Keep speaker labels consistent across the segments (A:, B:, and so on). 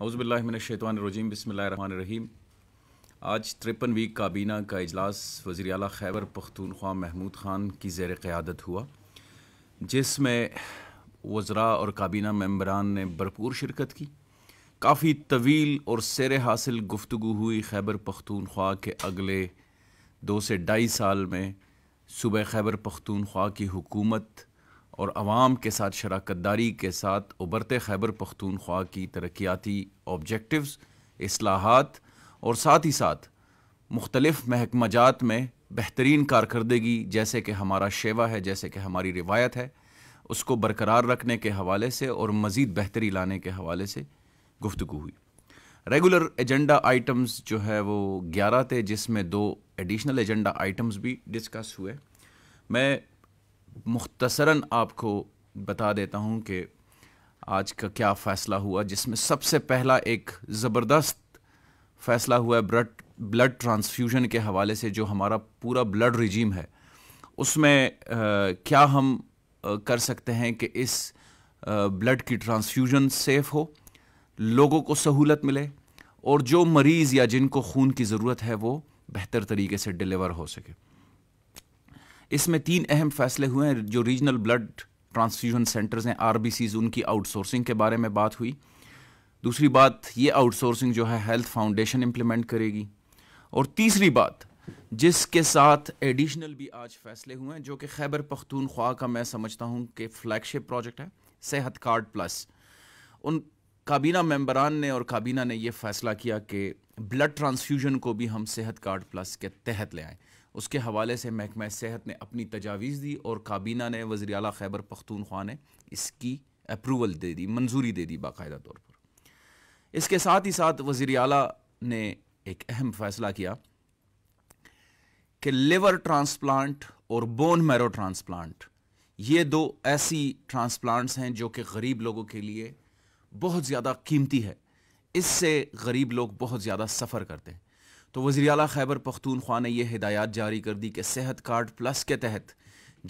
A: हौज़बिल्लिनशैतवानरजीम बसमीम आज तिरपन वीक काबीना का अजलास वज़ी अल खैबर पख्तनख्वा महमूद ख़ान की ज़ैर क़्यादत हुआ जिसमें वज्रा और काबीना मम्बरान ने भरपूर शिरकत की काफ़ी तवील और सर हासिल गुफ्तु हुई खैबर पख्तनख्वा के अगले दो से ढाई साल में सूबह खैबर पख्तनख्वा की हुकूमत और आवाम के साथ शराकत दारी के साथ उबरते खैबर पख्तूनख्वा की तरक्याती ऑबजेक्टिव असलाहत और साथ ही साथ महकमा महकमजात में बेहतरीन कारकरदगी जैसे कि हमारा शेवा है जैसे कि हमारी रिवायत है उसको बरकरार रखने के हवाले से और मज़ीद बेहतरी लाने के हवाले से गुफ्तु हुई रेगुलर एजेंडा आइटम्स जो है वो ग्यारह थे जिसमें दो एडिशनल एजेंडा आइटम्स भी डिस्कस हुए मैं मुख्तसरा आपको बता देता हूँ कि आज का क्या फ़ैसला हुआ जिसमें सबसे पहला एक ज़बरदस्त फ़ैसला हुआ है ब्लड ब्लड ट्रांसफ्यूजन के हवाले से जो हमारा पूरा ब्लड रिजीम है उसमें आ, क्या हम आ, कर सकते हैं कि इस आ, ब्लड की ट्रांसफ्यूजन सेफ़ हो लोगों को सहूलत मिले और जो मरीज़ या जिनको खून की ज़रूरत है वो बेहतर तरीके से डिलीवर हो सके इसमें तीन अहम फैसले हुए हैं जो रीजनल ब्लड ट्रांसफ्यूजन सेंटर्स हैं आर उनकी आउटसोर्सिंग के बारे में बात हुई दूसरी बात ये आउटसोर्सिंग जो है हेल्थ फाउंडेशन इम्प्लीमेंट करेगी और तीसरी बात जिसके साथ एडिशनल भी आज फैसले हुए हैं जो कि खैबर पख्तूनख्वा का मैं समझता हूँ कि फ्लैगशिप प्रोजेक्ट है सेहत कार्ड प्लस उन काबीना मेंबरान ने और काबीना ने यह फैसला किया कि ब्लड ट्रांसफ्यूजन को भी हम सेहत कार्ड प्लस के तहत ले आएँ उसके हवाले से महकमा सेहत ने अपनी तजावीज़ दी और काबीना ने वजी अला खैबर पख्तूनख्वा ने इसकी अप्रूवल दे दी मंजूरी दे दी बाकायदा तौर पर इसके साथ ही साथ वजी अला ने एक अहम फैसला किया कि लिवर ट्रांसप्लांट और बोन मैरो ट्रांसप्लांट ये दो ऐसी ट्रांसप्लांट्स हैं जो कि गरीब लोगों के लिए बहुत ज़्यादा कीमती है इससे गरीब लोग बहुत ज़्यादा सफ़र करते हैं तो वज़ी अला खैबर पख्तूनख्वा ने यह हिदायत जारी कर दी कि सेहत कार्ड प्लस के तहत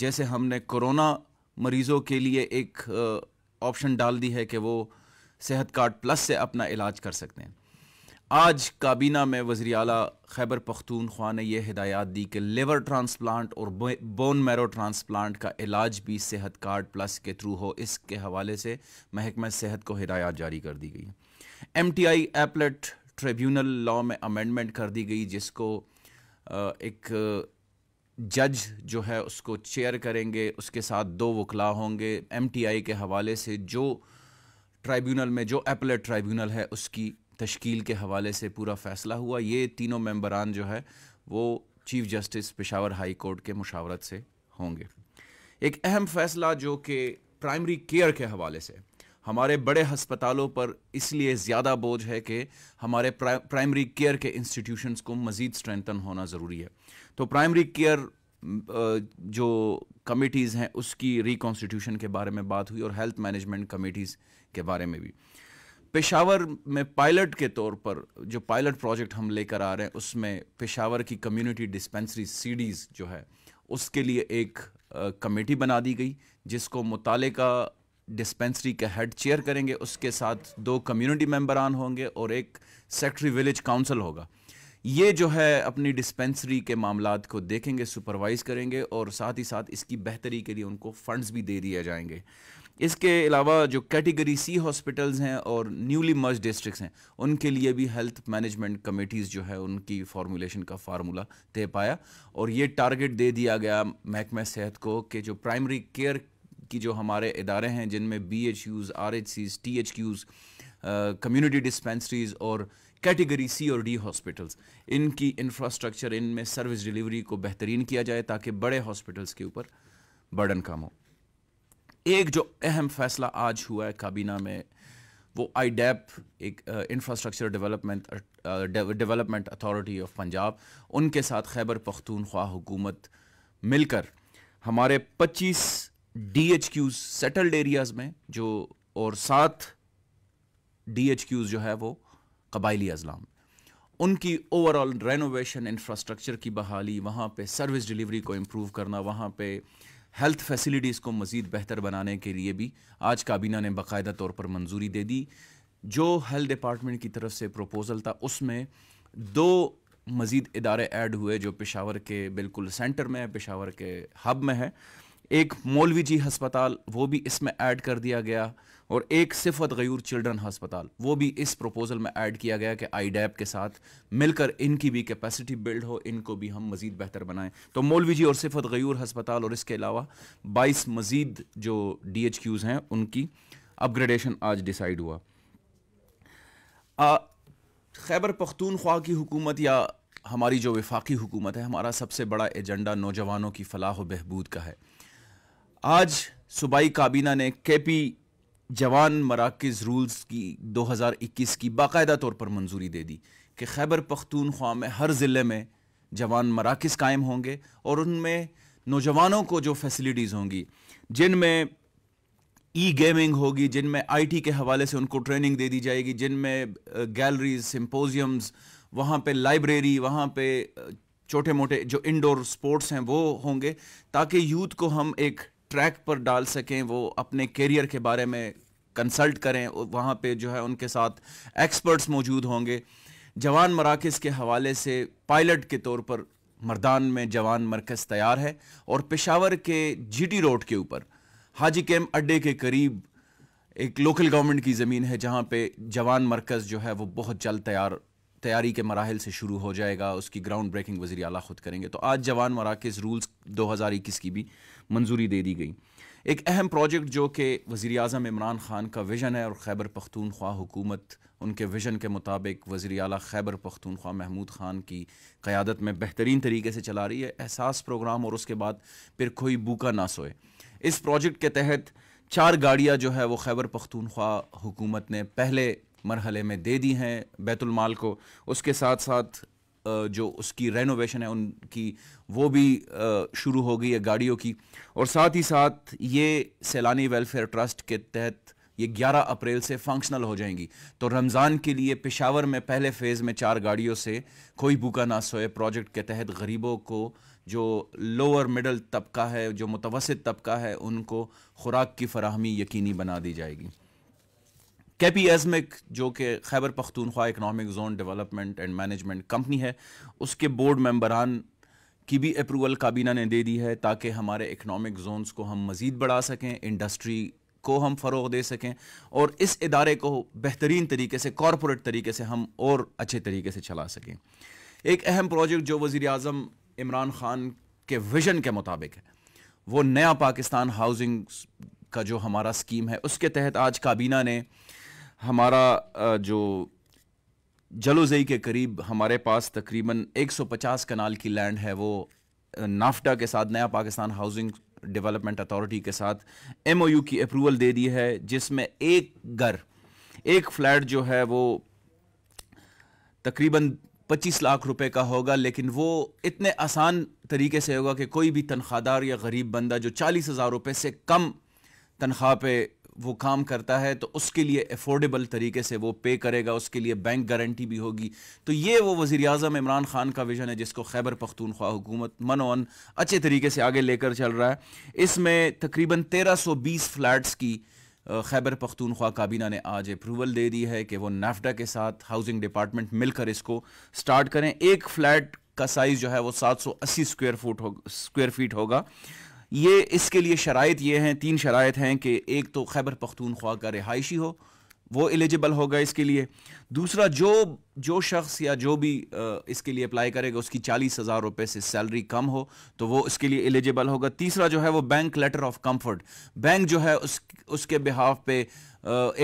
A: जैसे हमने कोरोना मरीज़ों के लिए एक ऑप्शन डाल दी है कि वो सेहत कार्ड प्लस से अपना इलाज कर सकते हैं आज काबीना में वज़ी अला खैबर पख्तूनख्वा ने यह हिदायत दी कि लिवर ट्रांसप्लांट और बोन मैरो ट्रांसप्लांट का इलाज भी सेहत कार्ड प्लस के थ्रू हो इसके हवाले से महकमा सेहत को हिदायत जारी कर दी गई M T I appellate tribunal law में अमेंडमेंट कर दी गई जिसको एक जज जो है उसको चेयर करेंगे उसके साथ दो वकला होंगे एमटीआई के हवाले से जो ट्राइब्यूनल में जो एपलेट ट्राइब्यूनल है उसकी तश्कील के हवाले से पूरा फैसला हुआ ये तीनों मेंबरान जो है वो chief justice Peshawar high court के मुशावरत से होंगे एक अहम फैसला जो कि प्राइमरी केयर के हवाले से हमारे बड़े हस्पतालों पर इसलिए ज़्यादा बोझ है कि हमारे प्राइमरी केयर के इंस्टीट्यूशंस को मज़ीद स्ट्रेंथन होना ज़रूरी है तो प्राइमरी केयर जो कमेटीज़ हैं उसकी रिकॉन्स्टिट्यूशन के बारे में बात हुई और हेल्थ मैनेजमेंट कमेटीज़ के बारे में भी पेशावर में पायलट के तौर पर जो पायलट प्रोजेक्ट हम लेकर आ रहे हैं उसमें पेशावर की कम्युनिटी डिस्पेंसरी सीडीज़ जो है उसके लिए एक कमेटी बना दी गई जिसको मुतल डिस्पेंसरी का हेड चेयर करेंगे उसके साथ दो कम्युनिटी आन होंगे और एक सेक्रेटरी विलेज काउंसिल होगा ये जो है अपनी डिस्पेंसरी के मामला को देखेंगे सुपरवाइज़ करेंगे और साथ ही साथ इसकी बेहतरी के लिए उनको फ़ंड्स भी दे दिए जाएंगे इसके अलावा जो कैटेगरी सी हॉस्पिटल्स हैं और न्यूली मर्ज डिस्ट्रिक्स हैं उनके लिए भी हेल्थ मैनेजमेंट कमेटीज़ जो है उनकी फार्मूलेशन का फार्मूला दे पाया और ये टारगेट दे दिया गया महकमा सेहत को कि जो प्राइमरी केयर की जो हमारे इदारे हैं जिनमें B H Us R H Cs T H Qs community dispensaries और कैटेगरी सी और डी हॉस्पिटल्स इनकी इंफ्रास्ट्रक्चर इनमें सर्विस डिलीवरी को बेहतरीन किया जाए ताकि बड़े हॉस्पिटल्स के ऊपर बर्डन कम हो एक जो अहम फैसला आज हुआ है काबीना में वो आई डैप एक infrastructure development development authority of Punjab उनके साथ खैबर पख्तूनख्वा हुकूमत मिलकर हमारे पच्चीस D H Qs settled areas में जो और सात डी एच क्यूज जो है वो कबायली अजलाम उनकी ओवरऑल रेनोवेशन इंफ्रास्ट्रक्चर की बहाली वहाँ पे सर्विस डिलीवरी को इम्प्रूव करना वहाँ पे हेल्थ फैसिलिटीज़ को मज़ीद बेहतर बनाने के लिए भी आज काबीना ने बाकायदा तौर पर मंजूरी दे दी जो हेल्थ डिपार्टमेंट की तरफ से प्रपोज़ल था उसमें दो मज़ीद इदारे ऐड हुए जो पेशावर के बिल्कुल सेंटर में है पेशावर के हब में है एक मौलवी जी हस्पताल वो भी इसमें ऐड कर दिया गया और एक सिफत गयूर चिल्ड्रन हस्पताल वो भी इस प्रपोज़ल में ऐड किया गया कि आई डैब के साथ मिलकर इनकी भी कैपेसिटी बिल्ड हो इनको भी हम मज़ीद बेहतर बनाएं तो मौलवी जी और सिफत गयूर हस्पताल और इसके अलावा बाईस मज़ीद जो डी एच क्यूज़ हैं उनकी अपग्रेडेशन आज डिसाइड हुआ खैबर पख्तूनख्वा की हुकूमत या हमारी जो विफाक़ी हुकूमत है हमारा सबसे बड़ा एजेंडा नौजवानों की फलाह व बहबूद का है आज सूबाई काबीना ने केपी जवान मराकज़ रूल्स की 2021 की बाकायदा तौर पर मंजूरी दे दी कि खैबर पख्तूनख्वा में हर ज़िले में जवान मराकज़ कायम होंगे और उनमें नौजवानों को जो फैसिलिटीज़ होंगी जिनमें ई गेमिंग होगी जिनमें आईटी के हवाले से उनको ट्रेनिंग दे दी जाएगी जिनमें गैलरीज सिम्पोजियम्स वहाँ पे लाइब्रेरी वहाँ पे छोटे मोटे जो इंडोर स्पोर्ट्स हैं वो होंगे ताकि यूथ को हम एक ट्रैक पर डाल सकें वो अपने करियर के बारे में कंसल्ट करें वहाँ पे जो है उनके साथ एक्सपर्ट्स मौजूद होंगे जवान मराकज़ के हवाले से पायलट के तौर पर मर्दान में जवान मरकज़ तैयार है और पेशावर के जीटी रोड के ऊपर हाजी कैम्प अड्डे के करीब एक लोकल गवर्नमेंट की ज़मीन है जहाँ पे जवान मरकज़ जो है वो बहुत जल्द तैयार तैयारी के मराहल से शुरू हो जाएगा उसकी ग्राउंड ब्रेकिंग वजी अला ख़ुद करेंगे तो आज जवान मराकज़ रूल्स दो हज़ार इक्कीस की भी मंजूरी दे दी गई एक अहम प्रोजेक्ट जो कि वज़ी अजम इमरान ख़ान का विजन है और खैबर पख्तूनख्वा हुकूमत उनके विजन के मुताबिक वज़ी अली खैबर पख्तूनख्वा महमूद ख़ान की क़्यादत में बेहतरीन तरीके से चला रही है एहसास प्रोग्राम और उसके बाद फिर कोई बूका ना सोए इस प्रोजेक्ट के तहत चार गाड़ियाँ जो है वो खैबर पख्तूनख्वा हुकूमत ने पहले मरहले में दे दी हैं बैतुलमाल को उसके साथ साथ जो उसकी रेनोवेशन है उनकी वो भी शुरू हो गई है गाड़ियों की और साथ ही साथ ये सैलानी वेलफेयर ट्रस्ट के तहत ये 11 अप्रैल से फंक्शनल हो जाएंगी तो रमज़ान के लिए पेशावर में पहले फेज़ में चार गाड़ियों से कोई भूखा ना सोए प्रोजेक्ट के तहत गरीबों को जो लोअर मिडल तबका है जो मुतवसत तबका है उनको खुराक की फरहमी यकीनी बना दी जाएगी कैपी एजमिक जो कि Khyber Pakhtunkhwa economic zone development and management company है उसके बोर्ड मेम्बरान की भी अप्रूवल काबीना ने दे दी है ताकि हमारे इकनॉमिक जोनस को हम मज़ीद बढ़ा सकें इंडस्ट्री को हम फ़रोग दे सकें और इस इदारे को बेहतरीन तरीके से कॉरपोरेट तरीके से हम और अच्छे तरीके से चला सकें एक अहम प्रोजेक्ट जो वज़ी अजम इमरान ख़ान के विज़न के मुताबिक है वो नया पाकिस्तान हाउसिंग का जो हमारा स्कीम है उसके तहत आज काबीना ने हमारा जो जलोजई के करीब हमारे पास तकरीबन 150 कनाल की लैंड है वो नाफ्टा के साथ नया पाकिस्तान हाउसिंग डेवलपमेंट अथॉरिटी के साथ एमओयू की अप्रूवल दे दी है जिसमें एक घर एक फ्लैट जो है वो तकरीबन 25 लाख रुपए का होगा लेकिन वो इतने आसान तरीके से होगा कि कोई भी तनख्वाहदार या गरीब बंदा जो चालीस हज़ार रुपये से कम तनख्वाह पे वो काम करता है तो उसके लिए अफोर्डेबल तरीके से वो पे करेगा उसके लिए बैंक गारंटी भी होगी तो ये वो वज़ी अजम इमरान खान का विजन है जिसको खैबर पख्तूनख्वा हुकूमत मनोन अच्छे तरीके से आगे लेकर चल रहा है इसमें तकरीबन तेरह सौ बीस फ्लैट्स की खैबर पख्तूनख्वा काबीना ने आज अप्रूवल दे दी है कि वो नाफ्टा के साथ हाउसिंग डिपार्टमेंट मिलकर इसको स्टार्ट करें एक फ्लैट का साइज़ जो है वो सात सौ अस्सी स्क्वेयर फुट हो स्क्वेयर फीट होगा ये इसके लिए शराइत ये हैं तीन शराइ हैं कि एक तो खैबर पख्तूनख्वा का रिहायशी हो वो एलिजिबल होगा इसके लिए दूसरा जो जो शख्स या जो भी इसके लिए अप्लाई करेगा उसकी चालीस हज़ार रुपये से सैलरी कम हो तो वो इसके लिए एलिजिबल होगा तीसरा जो है वो bank letter of comfort bank जो है उस उसके बिहाफ पे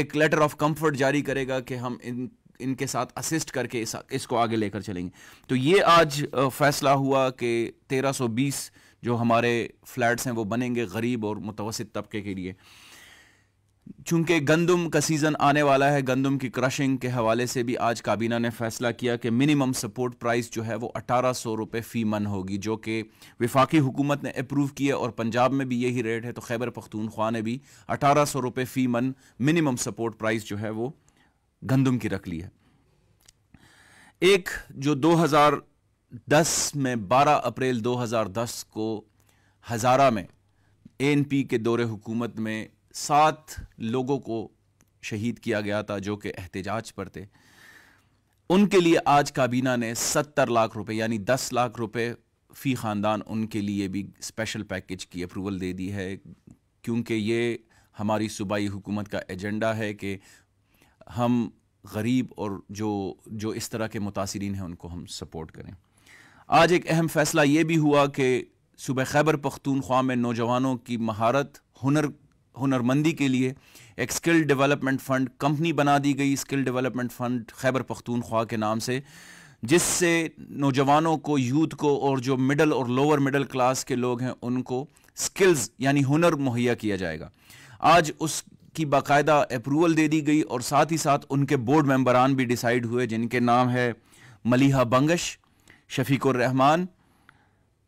A: एक लेटर ऑफ कंफर्ट जारी करेगा कि हम इन इनके साथ असिस्ट करके इस, इसको आगे लेकर चलेंगे तो ये आज फैसला हुआ कि तेरह सौ बीस जो हमारे फ्लैट्स हैं वो बनेंगे गरीब और मुतवसत तबके के लिए चूँकि गंदम का सीज़न आने वाला है गंदम की क्रशिंग के हवाले से भी आज काबीना ने फैसला किया कि मिनिमम सपोर्ट प्राइस जो है वो अठारह सौ रुपये फ़ी मन होगी जो कि विफाकी हुकूमत ने अप्रूव किया और पंजाब में भी यही रेट है तो खैबर पख्तूनख्वा ने भी अठारह सौ रुपये फ़ी मन मिनिमम सपोर्ट प्राइस जो है वो गंदम की रख ली है एक जो दो हज़ार 10 में 12 अप्रैल 2010 को हज़ारा में एनपी के दौरे हुकूमत में सात लोगों को शहीद किया गया था जो कि एहतजाज पर थे उनके लिए आज काबीना ने 70 लाख रुपए यानी 10 लाख रुपए फ़ी ख़ानदान उनके लिए भी स्पेशल पैकेज की अप्रूवल दे दी है क्योंकि ये हमारी सूबाई हुकूमत का एजेंडा है कि हम गरीब और जो जो इस तरह के मुतासरीन हैं उनको हम सपोर्ट करें आज एक अहम फैसला ये भी हुआ कि सुबह खैबर पख्तूनख्वा में नौजवानों की महारत हुनर हुनरमंदी के लिए एक स्किल डेवलपमेंट फ़ंड कंपनी बना दी गई skill development fund Khyber Pakhtunkhwa के नाम से जिससे नौजवानों को यूथ को और जो मिडल और लोअर मिडल क्लास के लोग हैं उनको स्किल्स यानी हुनर मुहैया किया जाएगा आज उस की बाकायदा अप्रूवल दे दी गई और साथ ही साथ उनके बोर्ड मेंबरान भी डिसाइड हुए जिनके नाम है मलिहा बंगश रहमान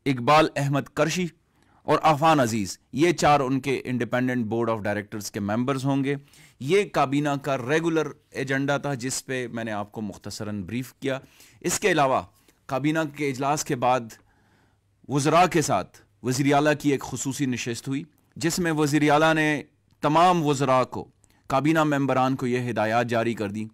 A: इकबाल अहमद करशी और आफान अजीज़ ये चार उनके इंडिपेंडेंट बोर्ड ऑफ डायरेक्टर्स के मेंबर्स होंगे ये काबीना का रेगुलर एजेंडा था जिस पे मैंने आपको मुख्तसरा ब्रीफ किया इसके अलावा काबीना के अजलास के बाद वज़रा के साथ वज़ी अला की एक खसूसी नशस्त हुई जिसमें वज़ी अला ने तमाम वज़रा को काबीना मेम्बरान को यह हिदायत जारी कर दी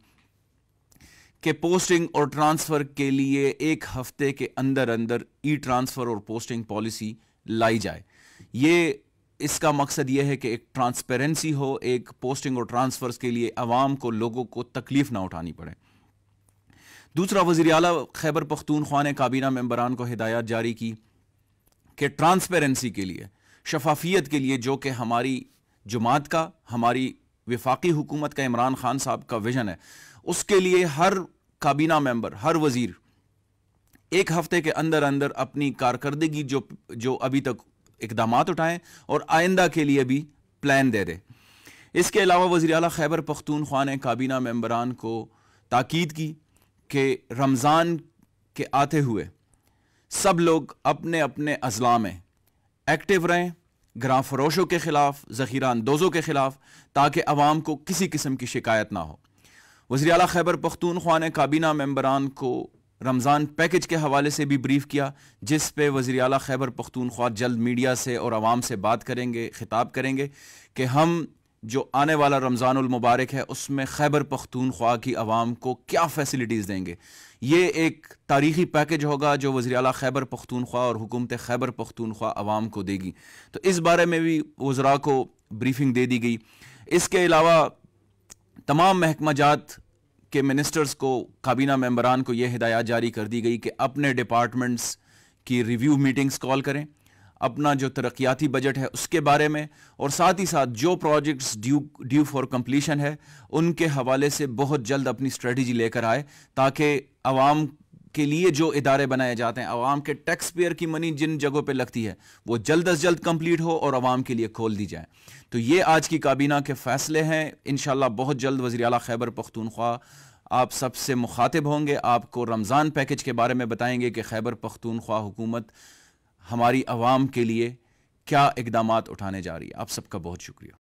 A: कि पोस्टिंग और ट्रांसफ़र के लिए एक हफ्ते के अंदर अंदर ई ट्रांसफ़र और पोस्टिंग पॉलिसी लाई जाए ये इसका मकसद यह है कि एक ट्रांसपेरेंसी हो एक पोस्टिंग और ट्रांसफ़र्स के लिए आवाम को लोगों को तकलीफ़ ना उठानी पड़े दूसरा वजी अला खैबर पख्तूनख्वा ने काबीना मेम्बरान को हिदायत जारी की कि ट्रांसपेरेंसी के लिए शफाफियत के लिए जो कि हमारी जमात का हमारी विफाकी हुकूमत का इमरान खान साहब का विजन है उसके लिए हर काबीना मेंबर हर वजीर एक हफ्ते के अंदर अंदर अपनी कारकर्दगी जो जो अभी तक इकदाम उठाएं और आइंदा के लिए भी प्लान दे दें इसके अलावा वजी अला खैबर पख्तूनख्वा ने काबीना मेम्बरान को ताकीद की कि रमज़ान के आते हुए सब लोग अपने अपने अजला में एक्टिव रहें ग्रां फरोशों के ख़िलाफ़ ज़ख़ीरा अंदोज़ों के ख़िलाफ़ ताकि आवाम को किसी किस्म की शिकायत ना हो वजी अला खैबर पख्तूनख्वा ने काबीना मम्बरान को रमज़ान पैकेज के हवाले से भी ब्रीफ किया जिस पे वजी अला खैबर पख्तूनख्वा जल्द मीडिया से और आवाम से बात करेंगे खिताब करेंगे कि हम जो आने वाला रमज़ानमबारक है उसमें खैबर पख्तूनख्वा की आवाम को क्या फैसिलिटीज़ देंगे ये एक तारीखी पैकेज होगा जो वजी अला खैबर पख्तूनख्वा और हुकूमत खैबर पख्तूनख्वा आवाम को देगी तो इस बारे में भी वज्रा को ब्रीफिंग दे दी गई इसके अलावा तमाम महकमा जात के मिनिस्टर्स को काबीना मेंबरान को यह हिदायत जारी कर दी गई कि अपने डिपार्टमेंट्स की रिव्यू मीटिंग्स कॉल करें अपना जो तरक्याती बजट है उसके बारे में और साथ ही साथ जो projects due due for completion है उनके हवाले से बहुत जल्द अपनी स्ट्रेटजी लेकर आए ताकि आवाम के लिए जो इदारे बनाए जाते हैं आवाम के टैक्स पेयर की मनी जिन जगहों पे लगती है वो जल्द अज जल्द कंप्लीट हो और आवाम के लिए खोल दी जाए तो ये आज की काबीना के फैसले हैं इन बहुत जल्द वजी अला खैबर पख्तूनख्वा आप सबसे मुखातिब होंगे आपको रमज़ान पैकेज के बारे में बताएंगे कि खैबर पख्तूनख्वा हुकूमत हमारी आवाम के लिए क्या इकदाम उठाने जा रही है आप सबका बहुत शुक्रिया